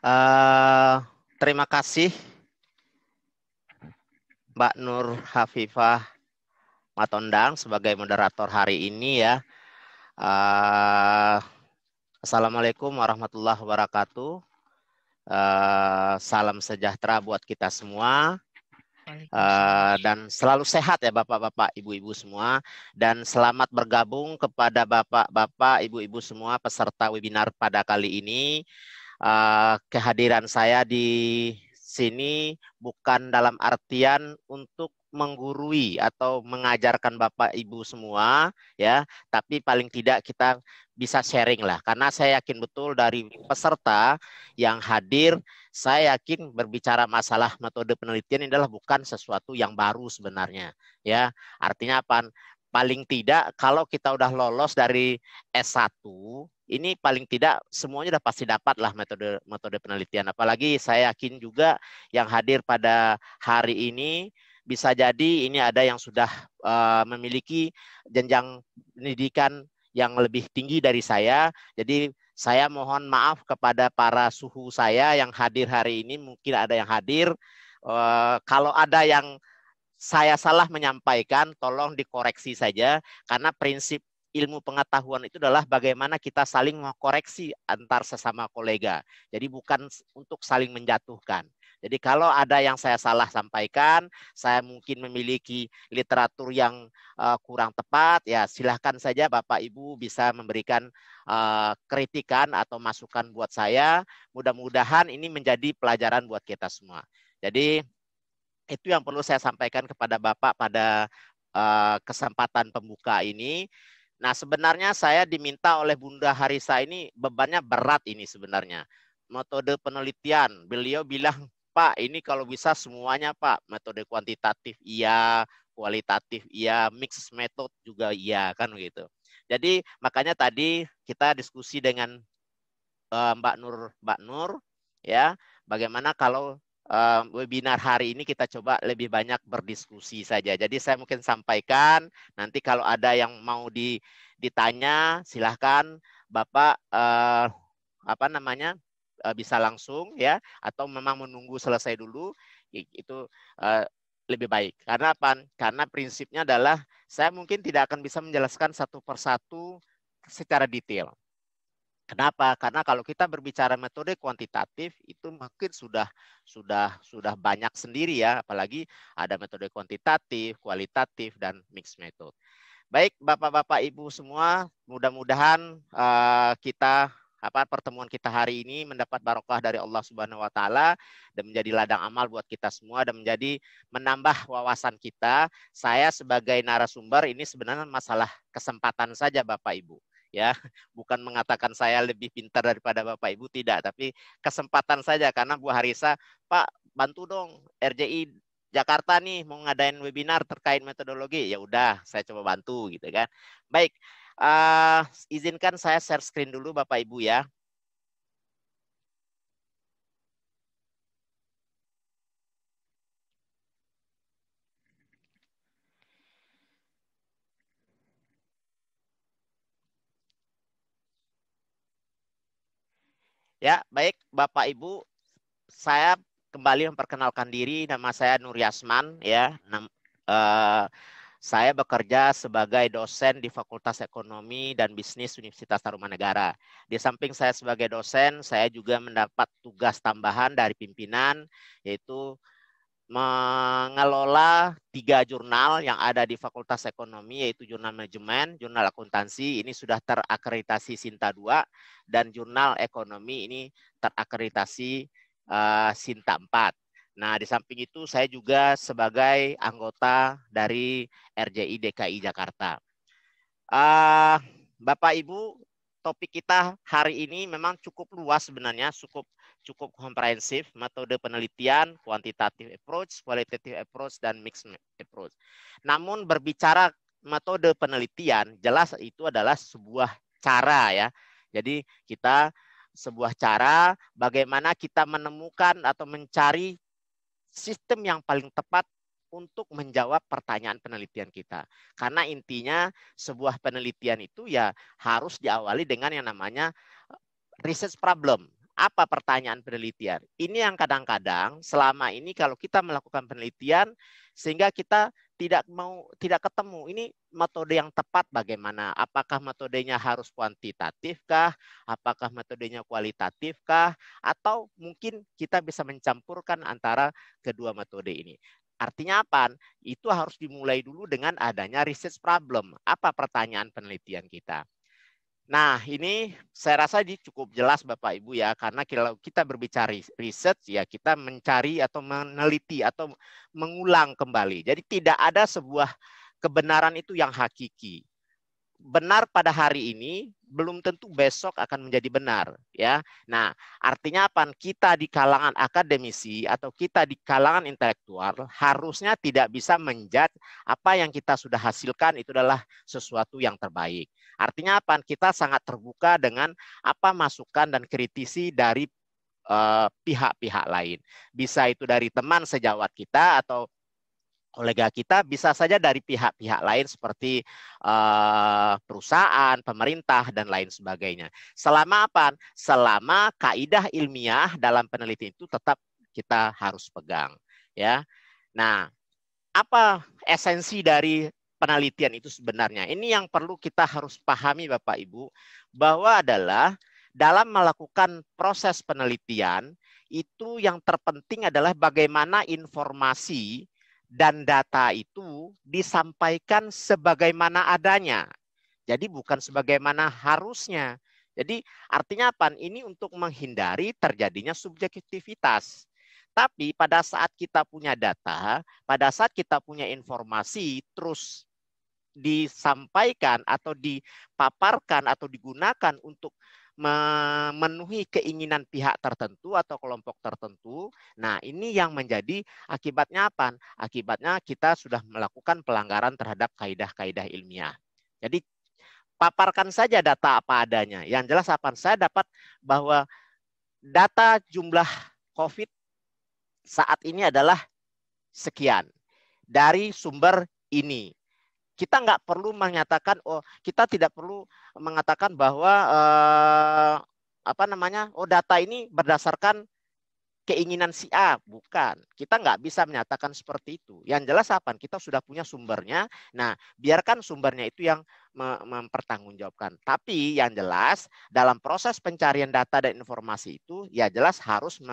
Eh, terima kasih Mbak Nur Hafifah Matondang sebagai moderator hari ini ya. Uh, Assalamualaikum warahmatullahi wabarakatuh. Uh, salam sejahtera buat kita semua. Uh, dan selalu sehat ya Bapak-Bapak, Ibu-Ibu semua. Dan selamat bergabung kepada Bapak-Bapak, Ibu-Ibu semua peserta webinar pada kali ini. Eh, kehadiran saya di sini bukan dalam artian untuk menggurui atau mengajarkan Bapak Ibu semua ya, tapi paling tidak kita bisa sharing lah karena saya yakin betul dari peserta yang hadir saya yakin berbicara masalah metode penelitian ini adalah bukan sesuatu yang baru sebenarnya ya. Artinya apa? Paling tidak kalau kita udah lolos dari S1 ini paling tidak semuanya sudah pasti dapat lah metode metode penelitian. Apalagi saya yakin juga yang hadir pada hari ini bisa jadi ini ada yang sudah eh, memiliki jenjang pendidikan yang lebih tinggi dari saya. Jadi saya mohon maaf kepada para suhu saya yang hadir hari ini. Mungkin ada yang hadir. Eh, kalau ada yang saya salah menyampaikan, tolong dikoreksi saja karena prinsip ilmu pengetahuan itu adalah bagaimana kita saling mengkoreksi antar sesama kolega. Jadi bukan untuk saling menjatuhkan. Jadi kalau ada yang saya salah sampaikan, saya mungkin memiliki literatur yang eh, kurang tepat, ya silahkan saja Bapak Ibu bisa memberikan eh, kritikan atau masukan buat saya. Mudah-mudahan ini menjadi pelajaran buat kita semua. Jadi itu yang perlu saya sampaikan kepada Bapak pada eh, kesempatan pembuka ini. Nah, sebenarnya saya diminta oleh Bunda Harisa ini bebannya berat ini sebenarnya. Metode penelitian, beliau bilang, "Pak, ini kalau bisa semuanya, Pak. Metode kuantitatif iya, kualitatif iya, mix method juga iya kan begitu Jadi, makanya tadi kita diskusi dengan eh, Mbak Nur, Mbak Nur ya, bagaimana kalau uh, webinar hari ini kita coba lebih banyak berdiskusi saja. Jadi saya mungkin sampaikan nanti kalau ada yang mau di, ditanya silahkan Bapak uh, apa namanya uh, bisa langsung ya atau memang menunggu selesai dulu itu uh, lebih baik. Karena apa? Karena prinsipnya adalah saya mungkin tidak akan bisa menjelaskan satu persatu secara detail. Kenapa? Karena kalau kita berbicara metode kuantitatif itu mungkin sudah sudah sudah banyak sendiri ya, apalagi ada metode kuantitatif, kualitatif dan mixed method. Baik, Bapak-bapak Ibu semua, mudah-mudahan uh, kita apa pertemuan kita hari ini mendapat barokah dari Allah Subhanahu wa taala dan menjadi ladang amal buat kita semua dan menjadi menambah wawasan kita. Saya sebagai narasumber ini sebenarnya masalah kesempatan saja Bapak Ibu ya bukan mengatakan saya lebih pintar daripada bapak ibu tidak tapi kesempatan saja karena Bu Harisa Pak bantu dong RJI Jakarta nih mau ngadain webinar terkait metodologi ya udah saya coba bantu gitu kan baik uh, izinkan saya share screen dulu bapak ibu ya Ya, baik Bapak Ibu, saya kembali memperkenalkan diri. Nama saya Nur Yasman, ya. Nam, eh, saya bekerja sebagai dosen di Fakultas Ekonomi dan Bisnis Universitas Tarumanegara. Di samping saya sebagai dosen, saya juga mendapat tugas tambahan dari pimpinan, yaitu mengelola tiga jurnal yang ada di Fakultas Ekonomi yaitu jurnal manajemen, jurnal akuntansi ini sudah terakreditasi Sinta 2 dan jurnal ekonomi ini terakreditasi uh, Sinta 4. Nah, di samping itu saya juga sebagai anggota dari RJI DKI Jakarta. Uh, Bapak Ibu, topik kita hari ini memang cukup luas sebenarnya, cukup cukup komprehensif metode penelitian, kuantitatif approach, kualitatif approach, dan mixed approach. Namun berbicara metode penelitian, jelas itu adalah sebuah cara ya. Jadi kita sebuah cara bagaimana kita menemukan atau mencari sistem yang paling tepat untuk menjawab pertanyaan penelitian kita. Karena intinya sebuah penelitian itu ya harus diawali dengan yang namanya research problem apa pertanyaan penelitian. Ini yang kadang-kadang selama ini kalau kita melakukan penelitian sehingga kita tidak mau tidak ketemu ini metode yang tepat bagaimana apakah metodenya harus kuantitatifkah apakah metodenya kualitatifkah atau mungkin kita bisa mencampurkan antara kedua metode ini Artinya apa? Itu harus dimulai dulu dengan adanya research problem. Apa pertanyaan penelitian kita? Nah, ini saya rasa cukup jelas Bapak Ibu ya, karena kalau kita berbicara riset ya kita mencari atau meneliti atau mengulang kembali. Jadi tidak ada sebuah kebenaran itu yang hakiki. Benar pada hari ini belum tentu besok akan menjadi benar ya. Nah, artinya apa? Kita di kalangan akademisi atau kita di kalangan intelektual harusnya tidak bisa menjat apa yang kita sudah hasilkan itu adalah sesuatu yang terbaik Artinya apa? Kita sangat terbuka dengan apa masukan dan kritisi dari eh, pihak-pihak uh, lain. Bisa itu dari teman sejawat kita atau kolega kita, bisa saja dari pihak-pihak lain seperti uh, perusahaan, pemerintah dan lain sebagainya. Selama apa? Selama kaidah ilmiah dalam penelitian itu tetap kita harus pegang, ya. Nah, apa esensi dari penelitian itu sebenarnya. Ini yang perlu kita harus pahami Bapak Ibu bahwa adalah dalam melakukan proses penelitian itu yang terpenting adalah bagaimana informasi dan data itu disampaikan sebagaimana adanya. Jadi bukan sebagaimana harusnya. Jadi artinya apa? Ini untuk menghindari terjadinya subjektivitas. Tapi pada saat kita punya data, pada saat kita punya informasi, terus disampaikan atau dipaparkan atau digunakan untuk memenuhi keinginan pihak tertentu atau kelompok tertentu. Nah, ini yang menjadi akibatnya apa? Akibatnya kita sudah melakukan pelanggaran terhadap kaidah-kaidah ilmiah. Jadi paparkan saja data apa adanya. Yang jelas apa saya dapat bahwa data jumlah COVID saat ini adalah sekian dari sumber ini. Kita nggak perlu menyatakan, oh kita tidak perlu mengatakan bahwa eh, apa namanya, oh data ini berdasarkan keinginan si A, bukan. Kita nggak bisa menyatakan seperti itu. Yang jelas apa? Kita sudah punya sumbernya. Nah, biarkan sumbernya itu yang mempertanggungjawabkan. Tapi yang jelas dalam proses pencarian data dan informasi itu, ya jelas harus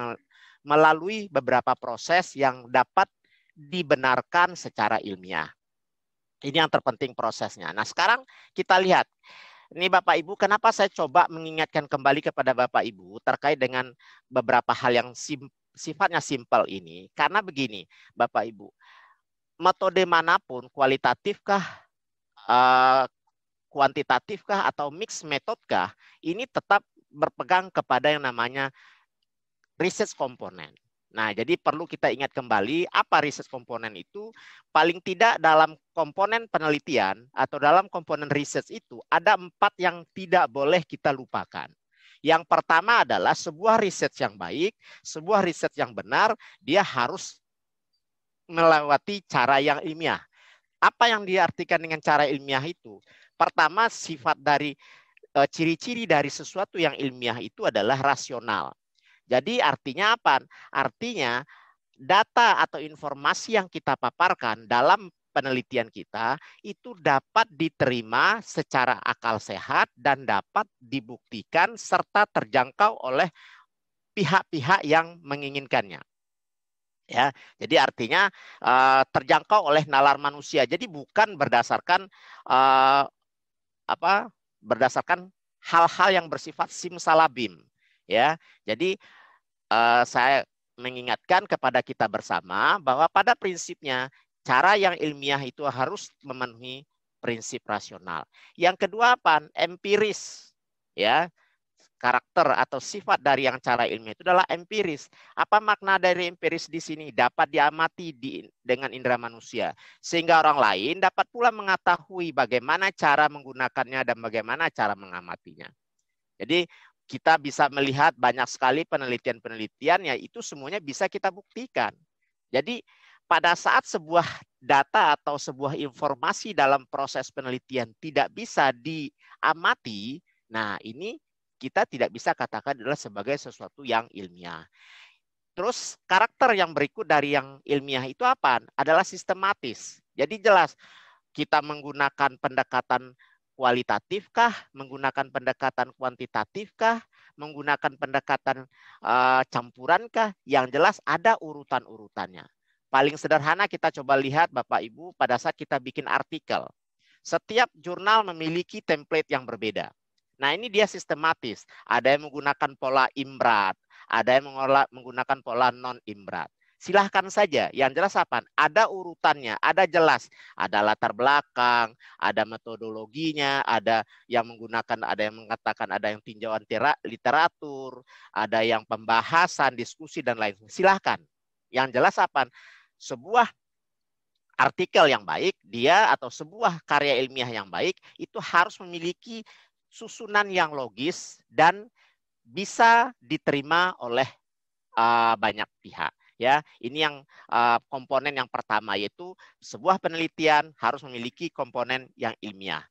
melalui beberapa proses yang dapat dibenarkan secara ilmiah. Ini yang terpenting prosesnya. Nah, sekarang kita lihat. Ini Bapak Ibu, kenapa saya coba mengingatkan kembali kepada Bapak Ibu terkait dengan beberapa hal yang sim sifatnya simpel ini? Karena begini, Bapak Ibu, metode manapun kualitatifkah eh, kuantitatifkah atau mix metodkah ini tetap berpegang kepada yang namanya research component. Nah, jadi perlu kita ingat kembali apa riset komponen itu. Paling tidak dalam komponen penelitian atau dalam komponen riset itu ada empat yang tidak boleh kita lupakan. Yang pertama adalah sebuah riset yang baik, sebuah riset yang benar, dia harus melewati cara yang ilmiah. Apa yang diartikan dengan cara ilmiah itu? Pertama, sifat dari eh, ciri-ciri dari sesuatu yang ilmiah itu adalah rasional. Jadi artinya apa? Artinya data atau informasi yang kita paparkan dalam penelitian kita itu dapat diterima secara akal sehat dan dapat dibuktikan serta terjangkau oleh pihak-pihak yang menginginkannya. Ya, jadi artinya eh, terjangkau oleh nalar manusia. Jadi bukan berdasarkan eh, apa? Berdasarkan hal-hal yang bersifat simsalabim. Ya, jadi uh, saya mengingatkan kepada kita bersama bahwa pada prinsipnya cara yang ilmiah itu harus memenuhi prinsip rasional. Yang kedua apa? Empiris. Ya. Karakter atau sifat dari yang cara ilmiah itu adalah empiris. Apa makna dari empiris di sini? Dapat diamati di, dengan indera manusia. Sehingga orang lain dapat pula mengetahui bagaimana cara menggunakannya dan bagaimana cara mengamatinya. Jadi kita bisa melihat banyak sekali penelitian-penelitian ya itu semuanya bisa kita buktikan. Jadi pada saat sebuah data atau sebuah informasi dalam proses penelitian tidak bisa diamati, nah ini kita tidak bisa katakan adalah sebagai sesuatu yang ilmiah. Terus karakter yang berikut dari yang ilmiah itu apa? Adalah sistematis. Jadi jelas kita menggunakan pendekatan Kualitatifkah? menggunakan pendekatan kuantitatifkah? menggunakan pendekatan uh, campuran Yang jelas ada urutan-urutannya. Paling sederhana kita coba lihat Bapak Ibu pada saat kita bikin artikel. Setiap jurnal memiliki template yang berbeda. Nah, ini dia sistematis. Ada yang menggunakan pola imbrat, ada yang menggunakan pola non-imbrat silahkan saja. Yang jelas apa? Ada urutannya, ada jelas, ada latar belakang, ada metodologinya, ada yang menggunakan, ada yang mengatakan, ada yang tinjauan literatur, ada yang pembahasan, diskusi dan lain. Silahkan. Yang jelas apa? Sebuah artikel yang baik, dia atau sebuah karya ilmiah yang baik itu harus memiliki susunan yang logis dan bisa diterima oleh uh, banyak pihak ya ini yang uh, komponen yang pertama yaitu sebuah penelitian harus memiliki komponen yang ilmiah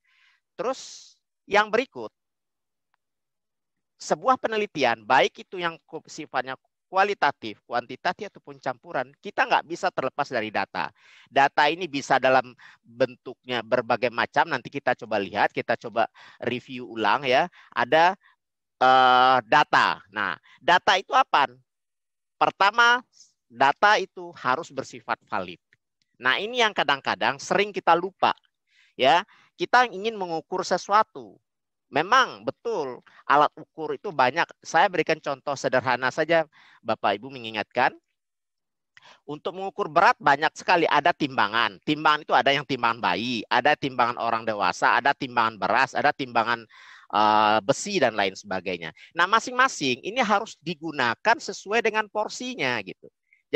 terus yang berikut sebuah penelitian baik itu yang sifatnya kualitatif, kuantitatif ataupun campuran, kita nggak bisa terlepas dari data. Data ini bisa dalam bentuknya berbagai macam. Nanti kita coba lihat, kita coba review ulang ya. Ada uh, data. Nah, data itu apa? Pertama, data itu harus bersifat valid. Nah, ini yang kadang-kadang sering kita lupa. Ya, kita ingin mengukur sesuatu. Memang betul alat ukur itu banyak. Saya berikan contoh sederhana saja, Bapak Ibu mengingatkan. Untuk mengukur berat banyak sekali ada timbangan. Timbangan itu ada yang timbangan bayi, ada timbangan orang dewasa, ada timbangan beras, ada timbangan eh, besi dan lain sebagainya. Nah, masing-masing ini harus digunakan sesuai dengan porsinya gitu.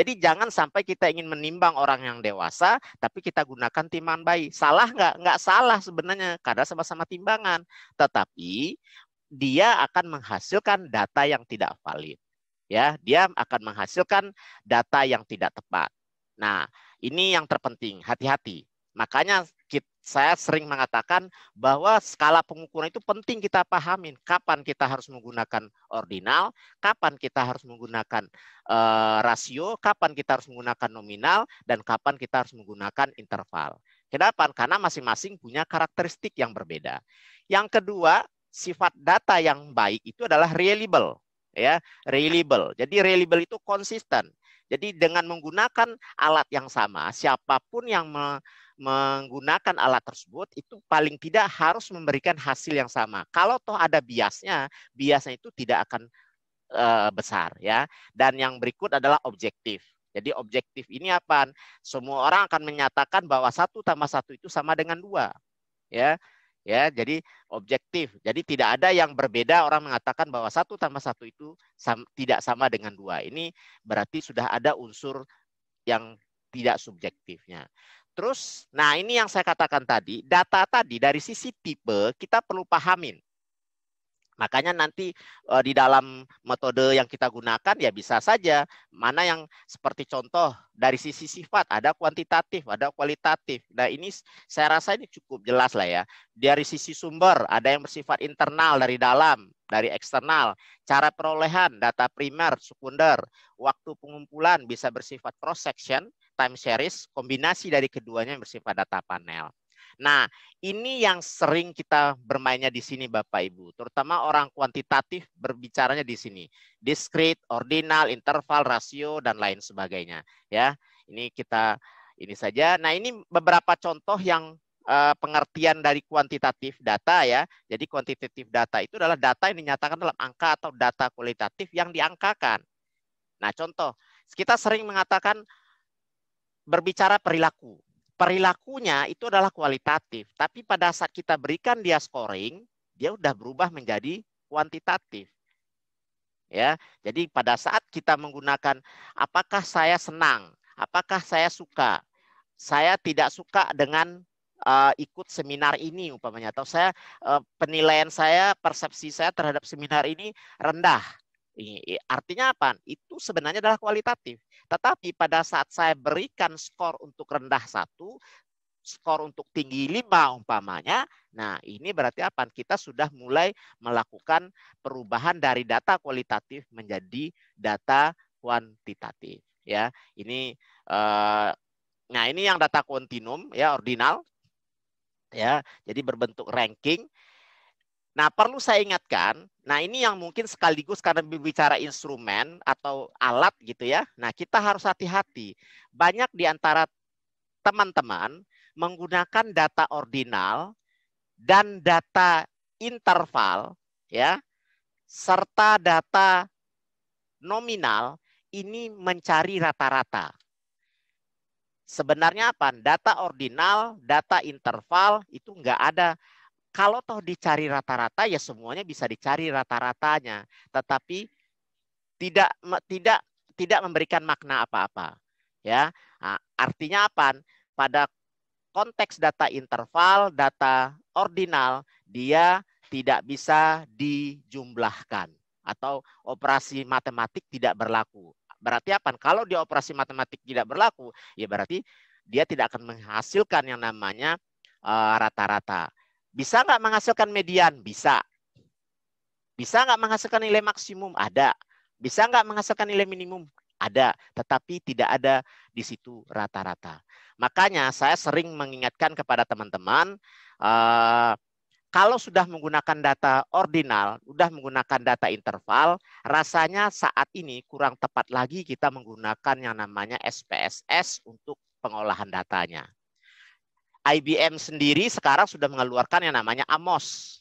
Jadi jangan sampai kita ingin menimbang orang yang dewasa, tapi kita gunakan timbangan bayi. Salah nggak? Nggak salah sebenarnya, karena sama-sama timbangan. Tetapi dia akan menghasilkan data yang tidak valid. Ya, dia akan menghasilkan data yang tidak tepat. Nah, ini yang terpenting, hati-hati. Makanya kita, saya sering mengatakan bahwa skala pengukuran itu penting kita pahamin kapan kita harus menggunakan ordinal, kapan kita harus menggunakan e, rasio, kapan kita harus menggunakan nominal, dan kapan kita harus menggunakan interval. Kenapa? Karena masing-masing punya karakteristik yang berbeda. Yang kedua, sifat data yang baik itu adalah reliable, ya, reliable. Jadi reliable itu konsisten. Jadi dengan menggunakan alat yang sama, siapapun yang me, menggunakan alat tersebut itu paling tidak harus memberikan hasil yang sama. Kalau toh ada biasnya, biasnya itu tidak akan e, besar ya. Dan yang berikut adalah objektif. Jadi objektif ini apa? Semua orang akan menyatakan bahwa satu tambah satu itu sama dengan dua, ya. Ya, jadi objektif. Jadi tidak ada yang berbeda orang mengatakan bahwa satu tambah satu itu sama, tidak sama dengan dua. Ini berarti sudah ada unsur yang tidak subjektifnya. Terus, nah ini yang saya katakan tadi, data tadi dari sisi tipe kita perlu pahamin. Makanya nanti eh, di dalam metode yang kita gunakan ya bisa saja mana yang seperti contoh dari sisi sifat ada kuantitatif, ada kualitatif. Nah ini saya rasa ini cukup jelas lah ya. Dari sisi sumber ada yang bersifat internal dari dalam, dari eksternal. Cara perolehan data primer, sekunder, waktu pengumpulan bisa bersifat cross section time series, kombinasi dari keduanya yang bersifat data panel. Nah, ini yang sering kita bermainnya di sini Bapak Ibu, terutama orang kuantitatif berbicaranya di sini. Discrete, ordinal, interval, rasio dan lain sebagainya, ya. Ini kita ini saja. Nah, ini beberapa contoh yang eh, pengertian dari kuantitatif data ya. Jadi kuantitatif data itu adalah data yang dinyatakan dalam angka atau data kualitatif yang diangkakan. Nah, contoh, kita sering mengatakan berbicara perilaku. Perilakunya itu adalah kualitatif, tapi pada saat kita berikan dia scoring, dia sudah berubah menjadi kuantitatif. Ya, jadi pada saat kita menggunakan apakah saya senang, apakah saya suka, saya tidak suka dengan uh, ikut seminar ini umpamanya atau saya uh, penilaian saya, persepsi saya terhadap seminar ini rendah Artinya apa? Itu sebenarnya adalah kualitatif. Tetapi pada saat saya berikan skor untuk rendah satu, skor untuk tinggi lima umpamanya. Nah, ini berarti apa? Kita sudah mulai melakukan perubahan dari data kualitatif menjadi data kuantitatif, ya. Ini eh, nah ini yang data kontinum ya ordinal. Ya, jadi berbentuk ranking Nah, perlu saya ingatkan, nah ini yang mungkin sekaligus karena berbicara instrumen atau alat gitu ya. Nah, kita harus hati-hati. Banyak di antara teman-teman menggunakan data ordinal dan data interval ya serta data nominal ini mencari rata-rata. Sebenarnya apa? Data ordinal, data interval itu enggak ada kalau toh dicari rata-rata ya semuanya bisa dicari rata-ratanya, tetapi tidak tidak tidak memberikan makna apa-apa. Ya, artinya apa? Pada konteks data interval, data ordinal, dia tidak bisa dijumlahkan atau operasi matematik tidak berlaku. Berarti apa? Kalau di operasi matematik tidak berlaku, ya berarti dia tidak akan menghasilkan yang namanya e, rata-rata. Uh, rata -rata. Bisa nggak menghasilkan median? Bisa. Bisa nggak menghasilkan nilai maksimum? Ada. Bisa nggak menghasilkan nilai minimum? Ada. Tetapi tidak ada di situ rata-rata. Makanya saya sering mengingatkan kepada teman-teman, eh, kalau sudah menggunakan data ordinal, sudah menggunakan data interval, rasanya saat ini kurang tepat lagi kita menggunakan yang namanya SPSS untuk pengolahan datanya. IBM sendiri sekarang sudah mengeluarkan yang namanya AMOS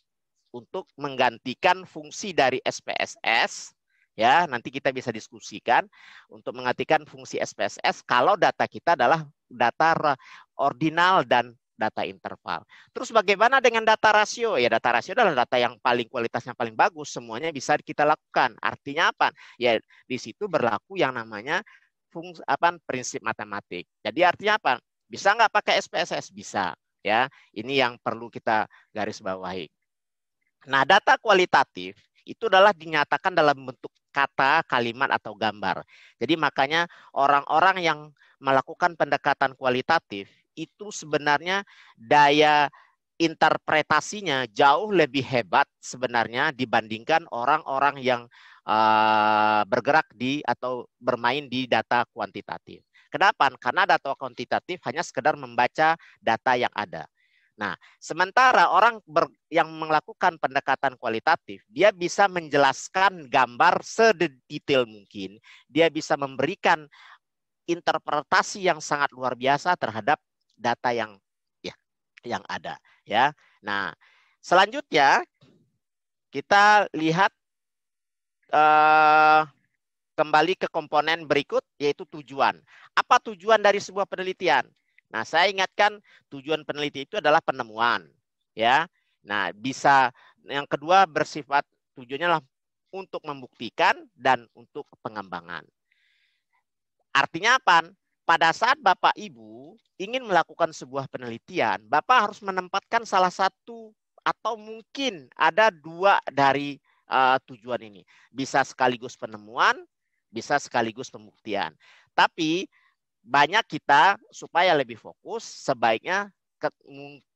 untuk menggantikan fungsi dari SPSS ya nanti kita bisa diskusikan untuk menggantikan fungsi SPSS kalau data kita adalah data ordinal dan data interval. Terus bagaimana dengan data rasio? Ya data rasio adalah data yang paling kualitasnya paling bagus, semuanya bisa kita lakukan. Artinya apa? Ya di situ berlaku yang namanya fungsi apa prinsip matematik. Jadi artinya apa? Bisa nggak pakai SPSS? Bisa. Ya, ini yang perlu kita garis bawahi. Nah, data kualitatif itu adalah dinyatakan dalam bentuk kata, kalimat, atau gambar. Jadi makanya orang-orang yang melakukan pendekatan kualitatif itu sebenarnya daya interpretasinya jauh lebih hebat sebenarnya dibandingkan orang-orang yang uh, bergerak di atau bermain di data kuantitatif. Kenapa? Karena data kuantitatif hanya sekedar membaca data yang ada. Nah, sementara orang ber, yang melakukan pendekatan kualitatif, dia bisa menjelaskan gambar sedetail mungkin, dia bisa memberikan interpretasi yang sangat luar biasa terhadap data yang ya yang ada ya. Nah, selanjutnya kita lihat uh, kembali ke komponen berikut yaitu tujuan. Apa tujuan dari sebuah penelitian? Nah, saya ingatkan tujuan peneliti itu adalah penemuan, ya. Nah, bisa yang kedua bersifat tujuannya lah untuk membuktikan dan untuk pengembangan. Artinya apa? Pada saat Bapak Ibu ingin melakukan sebuah penelitian, Bapak harus menempatkan salah satu atau mungkin ada dua dari uh, tujuan ini. Bisa sekaligus penemuan bisa sekaligus pembuktian. Tapi banyak kita supaya lebih fokus sebaiknya ke,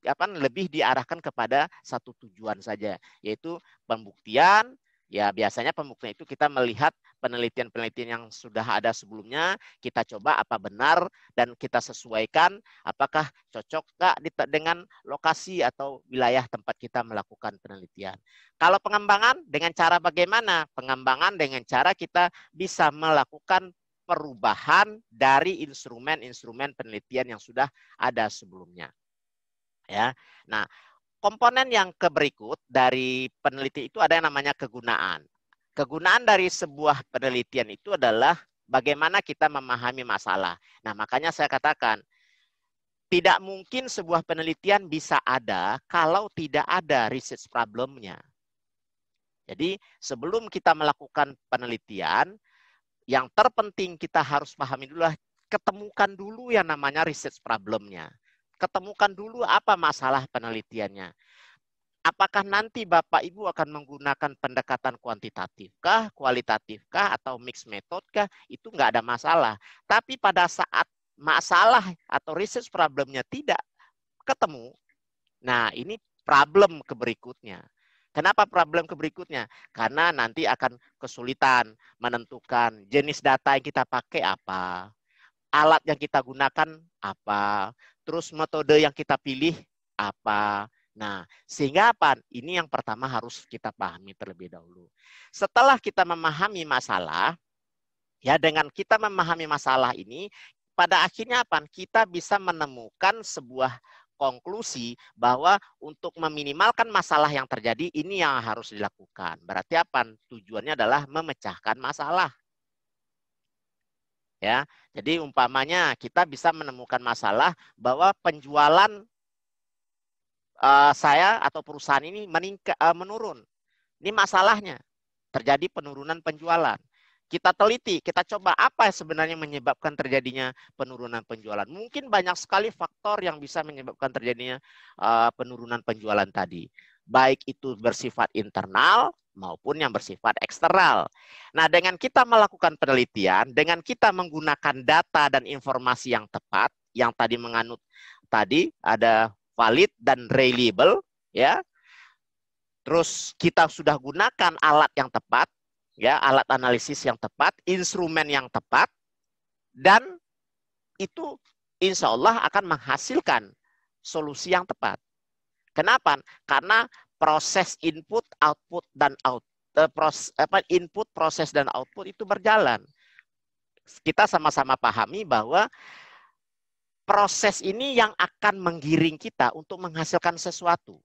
apa, lebih diarahkan kepada satu tujuan saja yaitu pembuktian Ya, biasanya pembuktian itu kita melihat penelitian-penelitian yang sudah ada sebelumnya, kita coba apa benar dan kita sesuaikan apakah cocok tak dengan lokasi atau wilayah tempat kita melakukan penelitian. Kalau pengembangan dengan cara bagaimana? Pengembangan dengan cara kita bisa melakukan perubahan dari instrumen-instrumen penelitian yang sudah ada sebelumnya. Ya. Nah, komponen yang keberikut dari peneliti itu ada yang namanya kegunaan. Kegunaan dari sebuah penelitian itu adalah bagaimana kita memahami masalah. Nah, makanya saya katakan tidak mungkin sebuah penelitian bisa ada kalau tidak ada research problemnya. Jadi, sebelum kita melakukan penelitian, yang terpenting kita harus pahami dulu ketemukan dulu yang namanya research problemnya ketemukan dulu apa masalah penelitiannya. Apakah nanti Bapak Ibu akan menggunakan pendekatan kuantitatifkah, kualitatifkah, atau mix kah, Itu nggak ada masalah. Tapi pada saat masalah atau research problemnya tidak ketemu, nah ini problem keberikutnya. Kenapa problem keberikutnya? Karena nanti akan kesulitan menentukan jenis data yang kita pakai apa, alat yang kita gunakan apa, terus metode yang kita pilih apa. Nah, sehingga apa? Ini yang pertama harus kita pahami terlebih dahulu. Setelah kita memahami masalah, ya dengan kita memahami masalah ini, pada akhirnya apa? Kita bisa menemukan sebuah konklusi bahwa untuk meminimalkan masalah yang terjadi ini yang harus dilakukan. Berarti apa? Tujuannya adalah memecahkan masalah ya. Jadi umpamanya kita bisa menemukan masalah bahwa penjualan eh, saya atau perusahaan ini meningkat eh, menurun. Ini masalahnya. Terjadi penurunan penjualan kita teliti, kita coba apa sebenarnya menyebabkan terjadinya penurunan penjualan. Mungkin banyak sekali faktor yang bisa menyebabkan terjadinya eh, penurunan penjualan tadi baik itu bersifat internal maupun yang bersifat eksternal. Nah, dengan kita melakukan penelitian, dengan kita menggunakan data dan informasi yang tepat, yang tadi menganut tadi ada valid dan reliable, ya. Terus kita sudah gunakan alat yang tepat, ya, alat analisis yang tepat, instrumen yang tepat, dan itu insya Allah akan menghasilkan solusi yang tepat. Kenapa? Karena proses input, output dan out uh, eh, proses, apa input, proses dan output itu berjalan. Kita sama-sama pahami bahwa proses ini yang akan menggiring kita untuk menghasilkan sesuatu.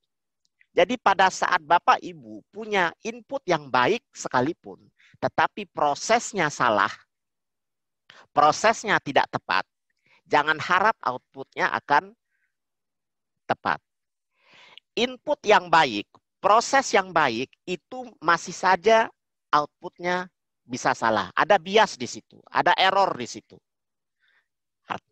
Jadi pada saat Bapak Ibu punya input yang baik sekalipun, tetapi prosesnya salah, prosesnya tidak tepat, jangan harap outputnya akan tepat input yang baik, proses yang baik itu masih saja outputnya bisa salah. Ada bias di situ, ada error di situ.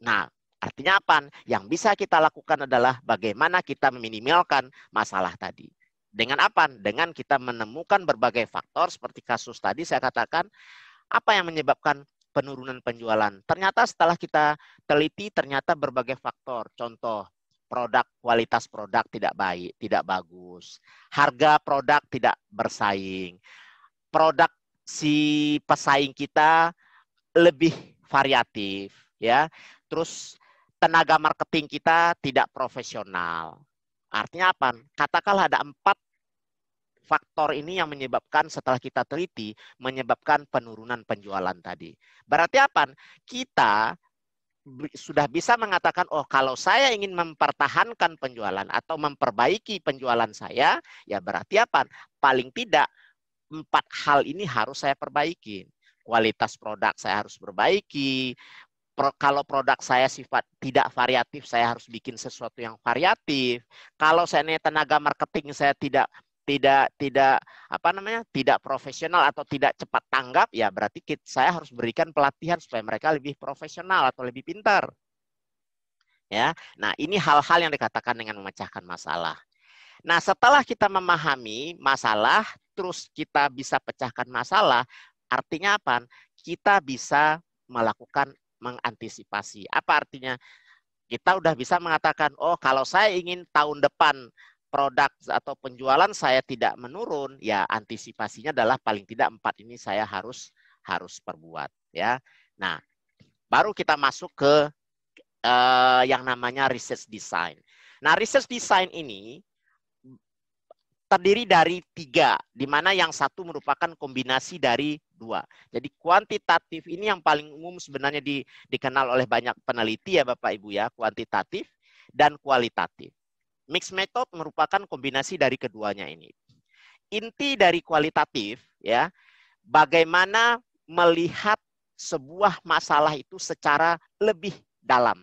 Nah, artinya apa? Yang bisa kita lakukan adalah bagaimana kita meminimalkan masalah tadi. Dengan apa? Dengan kita menemukan berbagai faktor seperti kasus tadi saya katakan, apa yang menyebabkan penurunan penjualan. Ternyata setelah kita teliti, ternyata berbagai faktor. Contoh, produk kualitas produk tidak baik, tidak bagus. Harga produk tidak bersaing. Produk si pesaing kita lebih variatif ya. Terus tenaga marketing kita tidak profesional. Artinya apa? Katakanlah ada empat faktor ini yang menyebabkan setelah kita teliti menyebabkan penurunan penjualan tadi. Berarti apa? Kita sudah bisa mengatakan, oh kalau saya ingin mempertahankan penjualan atau memperbaiki penjualan saya, ya berarti apa? Paling tidak empat hal ini harus saya perbaiki. Kualitas produk saya harus perbaiki. Pro, kalau produk saya sifat tidak variatif, saya harus bikin sesuatu yang variatif. Kalau saya tenaga marketing saya tidak tidak tidak apa namanya tidak profesional atau tidak cepat tanggap ya berarti kita, saya harus berikan pelatihan supaya mereka lebih profesional atau lebih pintar ya nah ini hal-hal yang dikatakan dengan memecahkan masalah nah setelah kita memahami masalah terus kita bisa pecahkan masalah artinya apa kita bisa melakukan mengantisipasi apa artinya kita udah bisa mengatakan oh kalau saya ingin tahun depan produk atau penjualan saya tidak menurun, ya antisipasinya adalah paling tidak empat ini saya harus harus perbuat ya. Nah, baru kita masuk ke eh, yang namanya research design. Nah, research design ini terdiri dari tiga, di mana yang satu merupakan kombinasi dari dua. Jadi kuantitatif ini yang paling umum sebenarnya di, dikenal oleh banyak peneliti ya Bapak Ibu ya, kuantitatif dan kualitatif. Mix method merupakan kombinasi dari keduanya ini. Inti dari kualitatif ya, bagaimana melihat sebuah masalah itu secara lebih dalam.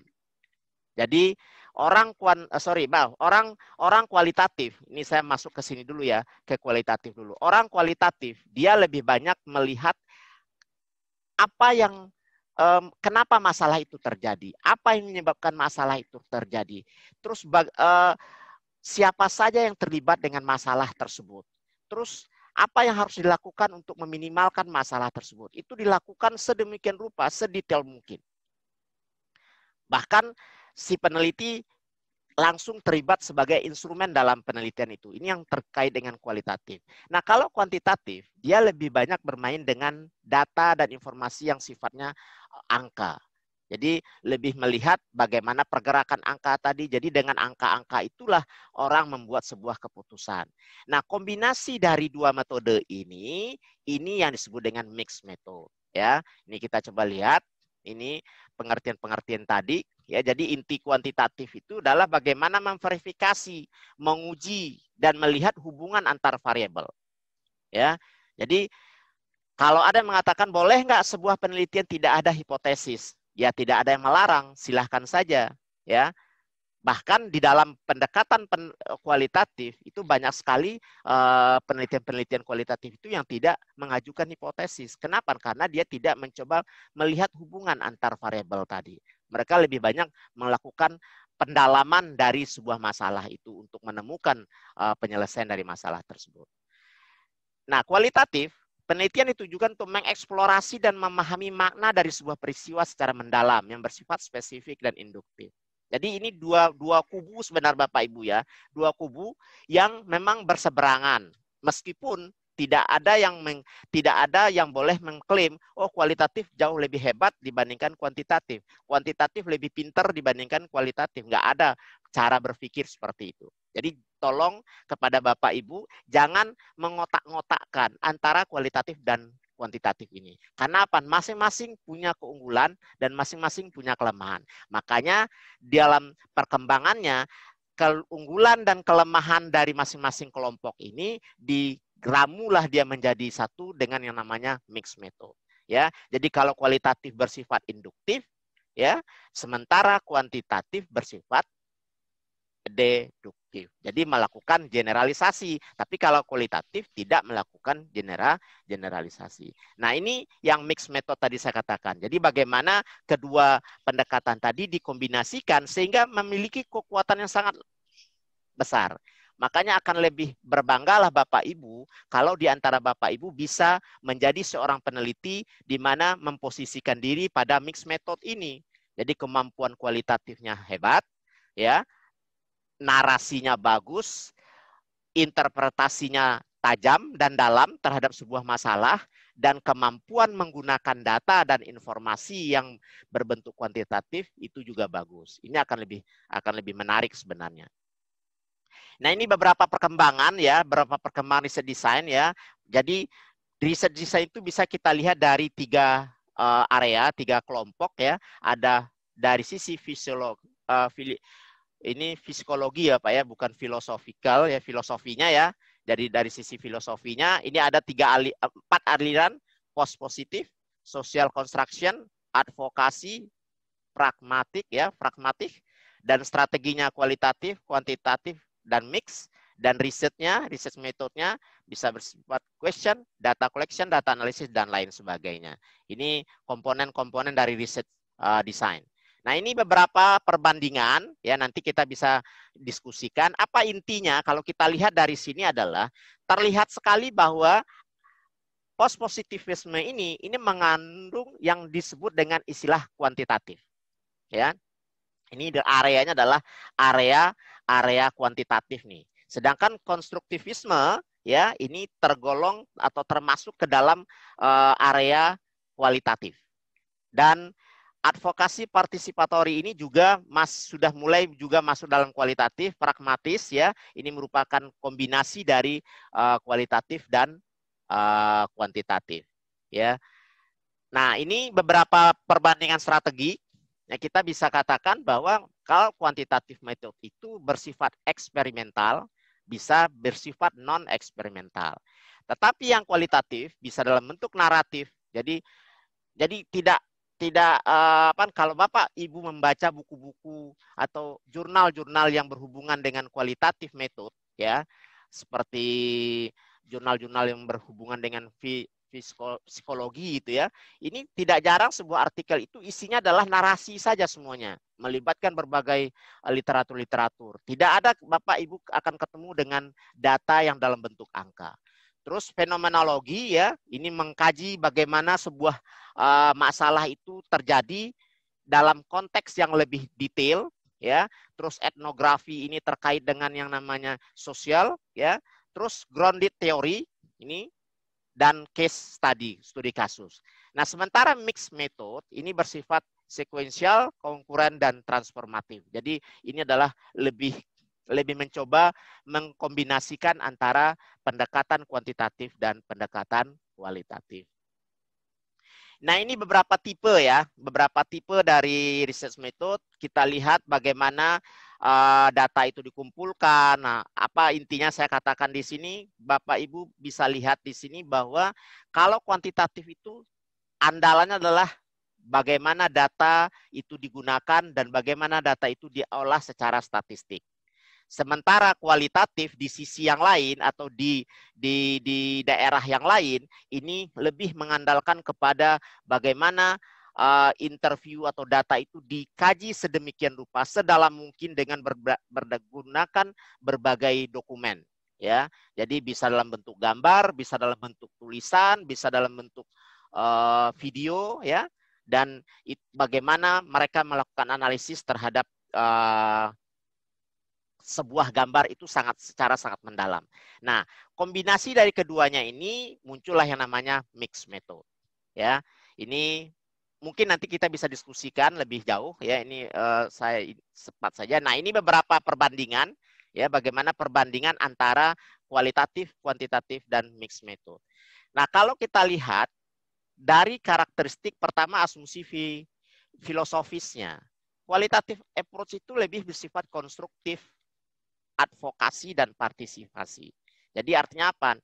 Jadi orang kuan eh, sorry bah, orang orang kualitatif ini saya masuk ke sini dulu ya ke kualitatif dulu orang kualitatif dia lebih banyak melihat apa yang um, kenapa masalah itu terjadi, apa yang menyebabkan masalah itu terjadi, terus uh, siapa saja yang terlibat dengan masalah tersebut, terus apa yang harus dilakukan untuk meminimalkan masalah tersebut. Itu dilakukan sedemikian rupa, sedetail mungkin. Bahkan si peneliti langsung terlibat sebagai instrumen dalam penelitian itu. Ini yang terkait dengan kualitatif. Nah, kalau kuantitatif, dia lebih banyak bermain dengan data dan informasi yang sifatnya eh, angka. Jadi lebih melihat bagaimana pergerakan angka tadi. Jadi dengan angka-angka itulah orang membuat sebuah keputusan. Nah, kombinasi dari dua metode ini, ini yang disebut dengan mixed method. Ya, ini kita coba lihat. Ini pengertian-pengertian tadi ya jadi inti kuantitatif itu adalah bagaimana memverifikasi, menguji dan melihat hubungan antar variabel. Ya. Jadi kalau ada yang mengatakan boleh nggak sebuah penelitian tidak ada hipotesis, ya tidak ada yang melarang, silahkan saja. Ya, Bahkan di dalam pendekatan pen eh, kualitatif itu banyak sekali eh, penelitian-penelitian uh, kualitatif itu yang tidak mengajukan hipotesis. Kenapa? Karena dia tidak mencoba melihat hubungan antar variabel tadi. Mereka lebih banyak melakukan pendalaman dari sebuah masalah itu untuk menemukan uh, penyelesaian dari masalah tersebut. Nah, kualitatif Penelitian ditujukan untuk mengeksplorasi dan memahami makna dari sebuah peristiwa secara mendalam yang bersifat spesifik dan induktif. Jadi ini dua dua kubu sebenarnya Bapak Ibu ya, dua kubu yang memang berseberangan. Meskipun tidak ada yang meng, tidak ada yang boleh mengklaim oh kualitatif jauh lebih hebat dibandingkan kuantitatif, kuantitatif lebih pintar dibandingkan kualitatif. Nggak ada cara berpikir seperti itu. Jadi tolong kepada Bapak Ibu jangan mengotak-ngotakkan antara kualitatif dan kuantitatif ini. Karena apa? Masing-masing punya keunggulan dan masing-masing punya kelemahan. Makanya di dalam perkembangannya keunggulan dan kelemahan dari masing-masing kelompok ini digramulah dia menjadi satu dengan yang namanya mix method. Ya, jadi kalau kualitatif bersifat induktif, ya, sementara kuantitatif bersifat deduktif kualitatif. Jadi melakukan generalisasi, tapi kalau kualitatif tidak melakukan genera generalisasi. Nah, ini yang mix method tadi saya katakan. Jadi bagaimana kedua pendekatan tadi dikombinasikan sehingga memiliki kekuatan yang sangat besar. Makanya akan lebih berbanggalah Bapak Ibu kalau di antara Bapak Ibu bisa menjadi seorang peneliti di mana memposisikan diri pada mix method ini. Jadi kemampuan kualitatifnya hebat, ya narasinya bagus, interpretasinya tajam dan dalam terhadap sebuah masalah, dan kemampuan menggunakan data dan informasi yang berbentuk kuantitatif itu juga bagus. Ini akan lebih akan lebih menarik sebenarnya. Nah, ini beberapa perkembangan ya, beberapa perkembangan riset desain ya. Jadi riset desain itu bisa kita lihat dari tiga eh, area, tiga kelompok ya. Ada dari sisi fisiolog, uh, ini psikologi ya Pak ya, bukan filosofikal ya filosofinya ya. Jadi dari sisi filosofinya ini ada tiga ali, empat aliran post positif, social construction, advokasi, pragmatik ya, pragmatik dan strateginya kualitatif, kuantitatif dan mix dan risetnya, riset metodenya bisa bersifat question, data collection, data analisis dan lain sebagainya. Ini komponen-komponen dari riset uh, design. Nah, ini beberapa perbandingan ya nanti kita bisa diskusikan apa intinya kalau kita lihat dari sini adalah terlihat sekali bahwa post positivisme ini ini mengandung yang disebut dengan istilah kuantitatif. Ya. Ini areanya adalah area area kuantitatif nih. Sedangkan konstruktivisme ya ini tergolong atau termasuk ke dalam uh, area kualitatif. Dan advokasi partisipatori ini juga mas sudah mulai juga masuk dalam kualitatif pragmatis ya ini merupakan kombinasi dari uh, kualitatif dan uh, kuantitatif ya nah ini beberapa perbandingan strategi ya kita bisa katakan bahwa kalau kuantitatif metode itu bersifat eksperimental bisa bersifat non eksperimental tetapi yang kualitatif bisa dalam bentuk naratif jadi jadi tidak tidak uh, apa kalau Bapak Ibu membaca buku-buku atau jurnal-jurnal yang berhubungan dengan kualitatif metode ya seperti jurnal-jurnal yang berhubungan dengan psikologi itu ya. Ini tidak jarang sebuah artikel itu isinya adalah narasi saja semuanya, melibatkan berbagai eh, literatur-literatur. Tidak ada Bapak Ibu akan ketemu dengan data yang dalam bentuk angka. Terus fenomenologi ya, ini mengkaji bagaimana sebuah eh, masalah itu terjadi dalam konteks yang lebih detail ya. Terus etnografi ini terkait dengan yang namanya sosial ya. Terus grounded theory ini dan case study, studi kasus. Nah, sementara mixed method ini bersifat sekuensial, konkuren, dan transformatif. Jadi ini adalah lebih lebih mencoba mengkombinasikan antara pendekatan kuantitatif dan pendekatan kualitatif. Nah, ini beberapa tipe ya, beberapa tipe dari research method. Kita lihat bagaimana eh, data itu dikumpulkan. Nah, apa intinya saya katakan di sini, Bapak Ibu bisa lihat di sini bahwa kalau kuantitatif itu andalannya adalah bagaimana data itu digunakan dan bagaimana data itu diolah secara statistik. Sementara kualitatif di sisi yang lain atau di di di daerah yang lain ini lebih mengandalkan kepada bagaimana eh, interview atau data itu dikaji sedemikian rupa sedalam mungkin dengan menggunakan berbagai dokumen ya jadi bisa dalam bentuk gambar bisa dalam bentuk tulisan bisa dalam bentuk uh, video ya dan it, bagaimana mereka melakukan analisis terhadap uh, sebuah gambar itu sangat secara sangat mendalam. Nah, kombinasi dari keduanya ini muncullah yang namanya mix method. Ya, ini mungkin nanti kita bisa diskusikan lebih jauh ya ini uh, saya sempat saja nah ini beberapa perbandingan ya bagaimana perbandingan antara kualitatif kuantitatif dan mix method nah kalau kita lihat dari karakteristik pertama asumsi filosofisnya kualitatif approach itu lebih bersifat konstruktif advokasi dan partisipasi. Jadi artinya apa?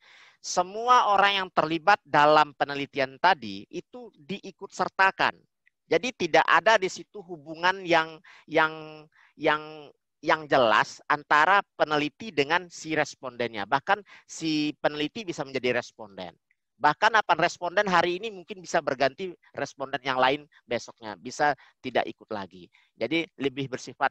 Semua orang yang terlibat dalam penelitian tadi itu diikut sertakan. Jadi tidak ada di situ hubungan yang yang yang yang jelas antara peneliti dengan si respondennya. Bahkan si peneliti bisa menjadi responden. Bahkan apa responden hari ini mungkin bisa berganti responden yang lain besoknya, bisa tidak ikut lagi. Jadi lebih bersifat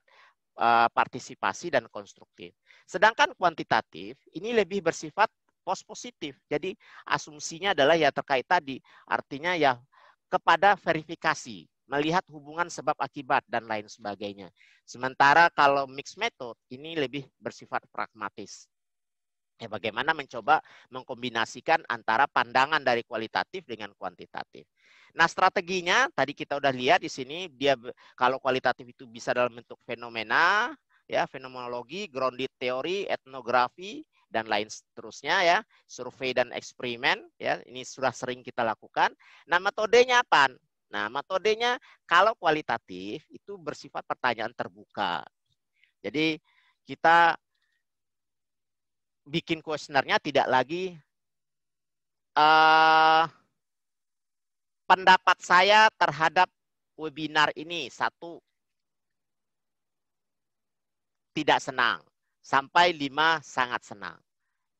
Eh, partisipasi dan konstruktif. Sedangkan kuantitatif ini lebih bersifat pos positif. Jadi asumsinya adalah ya terkait tadi, artinya ya kepada verifikasi, melihat hubungan sebab akibat dan lain sebagainya. Sementara kalau mixed method ini lebih bersifat pragmatis. Ya, bagaimana mencoba mengkombinasikan antara pandangan dari kualitatif dengan kuantitatif. Nah, strateginya tadi kita udah lihat di sini dia kalau kualitatif itu bisa dalam bentuk fenomena, ya, fenomenologi, grounded teori, etnografi dan lain seterusnya ya, survei dan eksperimen ya, ini sudah sering kita lakukan. Nah, metodenya apa? Nah, metodenya kalau kualitatif itu bersifat pertanyaan terbuka. Jadi kita bikin kuesionernya tidak lagi uh, pendapat saya terhadap webinar ini satu tidak senang sampai lima sangat senang.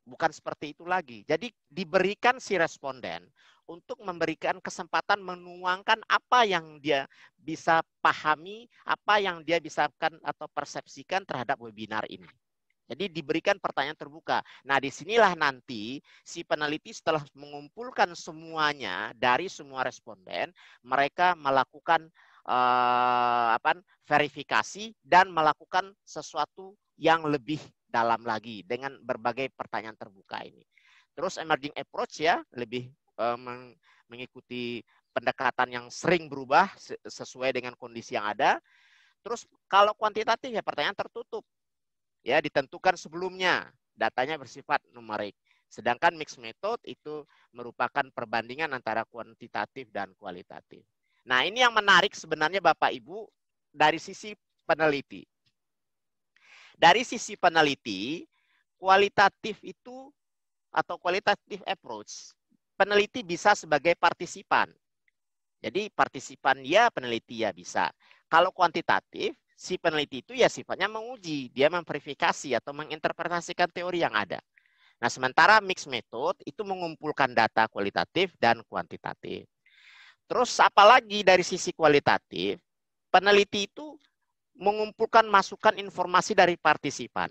Bukan seperti itu lagi. Jadi diberikan si responden untuk memberikan kesempatan menuangkan apa yang dia bisa pahami, apa yang dia bisa atau persepsikan terhadap webinar ini. Jadi diberikan pertanyaan terbuka. Nah, disinilah nanti si peneliti setelah mengumpulkan semuanya dari semua responden, mereka melakukan eh, apa, verifikasi dan melakukan sesuatu yang lebih dalam lagi dengan berbagai pertanyaan terbuka ini. Terus emerging approach ya, lebih eh, meng, mengikuti pendekatan yang sering berubah sesuai dengan kondisi yang ada. Terus kalau kuantitatif ya pertanyaan tertutup ya ditentukan sebelumnya. Datanya bersifat numerik. Sedangkan mixed method itu merupakan perbandingan antara kuantitatif dan kualitatif. Nah, ini yang menarik sebenarnya Bapak Ibu dari sisi peneliti. Dari sisi peneliti, kualitatif itu atau kualitatif approach, peneliti bisa sebagai partisipan. Jadi partisipan ya, peneliti ya bisa. Kalau kuantitatif, si peneliti itu ya sifatnya menguji, dia memverifikasi atau menginterpretasikan teori yang ada. Nah, sementara mixed method itu mengumpulkan data kualitatif dan kuantitatif. Terus apalagi dari sisi kualitatif, peneliti itu mengumpulkan masukan informasi dari partisipan.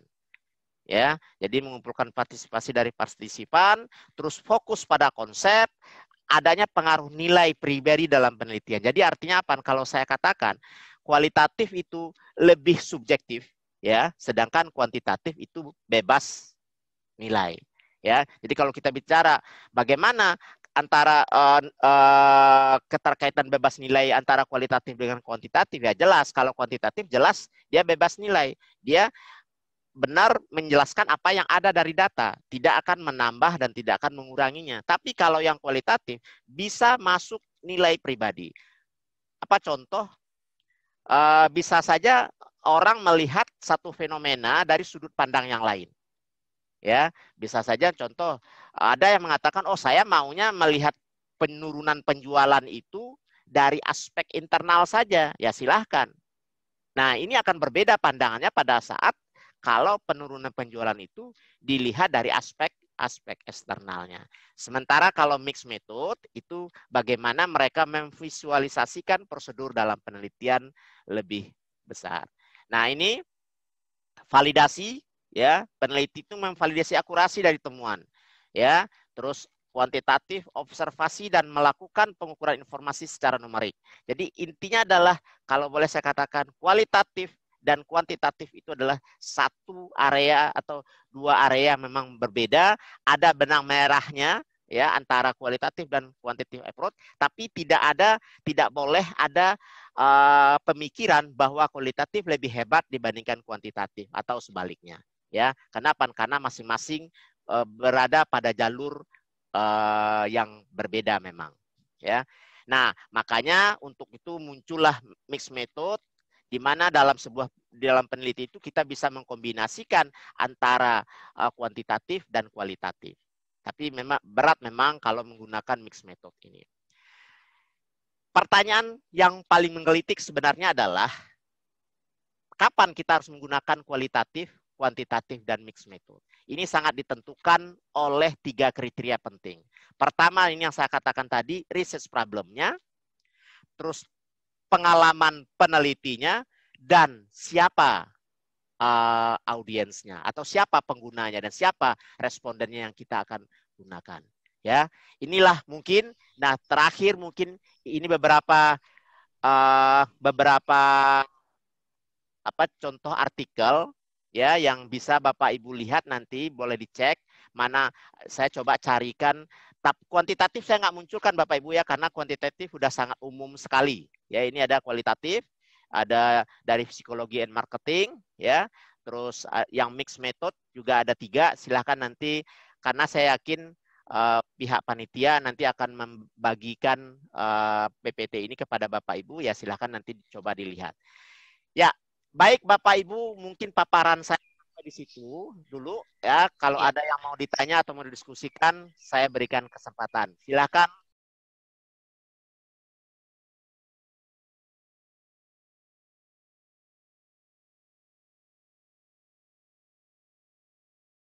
Ya, jadi mengumpulkan partisipasi dari partisipan, terus fokus pada konsep, adanya pengaruh nilai pribadi dalam penelitian. Jadi artinya apa? Kalau saya katakan kualitatif itu lebih subjektif ya, sedangkan kuantitatif itu bebas nilai ya. Jadi kalau kita bicara bagaimana antara uh, uh, keterkaitan bebas nilai antara kualitatif dengan kuantitatif ya jelas kalau kuantitatif jelas dia bebas nilai dia benar menjelaskan apa yang ada dari data tidak akan menambah dan tidak akan menguranginya tapi kalau yang kualitatif bisa masuk nilai pribadi apa contoh Eh, bisa saja orang melihat satu fenomena dari sudut pandang yang lain. Ya, bisa saja contoh ada yang mengatakan oh saya maunya melihat penurunan penjualan itu dari aspek internal saja. Ya, silahkan. Nah, ini akan berbeda pandangannya pada saat kalau penurunan penjualan itu dilihat dari aspek aspek eksternalnya. Sementara kalau mixed method itu bagaimana mereka memvisualisasikan prosedur dalam penelitian lebih besar. Nah, ini validasi ya, peneliti itu memvalidasi akurasi dari temuan. Ya, terus kuantitatif, observasi dan melakukan pengukuran informasi secara numerik. Jadi intinya adalah kalau boleh saya katakan kualitatif, dan kuantitatif itu adalah satu area atau dua area memang berbeda, ada benang merahnya ya antara kualitatif dan kuantitatif approach, tapi tidak ada tidak boleh ada uh, pemikiran bahwa kualitatif lebih hebat dibandingkan kuantitatif atau sebaliknya ya. Kenapa? Karena masing-masing uh, berada pada jalur uh, yang berbeda memang ya. Nah, makanya untuk itu muncullah mixed method di mana dalam sebuah dalam peneliti itu kita bisa mengkombinasikan antara uh, kuantitatif dan kualitatif. Tapi memang berat memang kalau menggunakan mix method ini. Pertanyaan yang paling menggelitik sebenarnya adalah kapan kita harus menggunakan kualitatif, kuantitatif, dan mix method. Ini sangat ditentukan oleh tiga kriteria penting. Pertama, ini yang saya katakan tadi, research problemnya, terus pengalaman penelitinya, dan siapa uh, audiensnya atau siapa penggunanya dan siapa respondennya yang kita akan gunakan. Ya, inilah mungkin. Nah, terakhir mungkin ini beberapa uh, beberapa apa contoh artikel ya yang bisa Bapak Ibu lihat nanti boleh dicek mana saya coba carikan tapi kuantitatif saya nggak munculkan Bapak Ibu ya karena kuantitatif sudah sangat umum sekali Ya, ini ada kualitatif, ada dari psikologi and marketing, ya. Terus yang mix method juga ada tiga. Silahkan nanti karena saya yakin uh, pihak panitia nanti akan membagikan uh, eh, PPT ini kepada Bapak Ibu. Ya, silahkan nanti coba dilihat. Ya, baik Bapak Ibu, mungkin paparan saya di situ dulu ya. Kalau iya. ada yang mau ditanya atau mau didiskusikan, saya berikan kesempatan. Silakan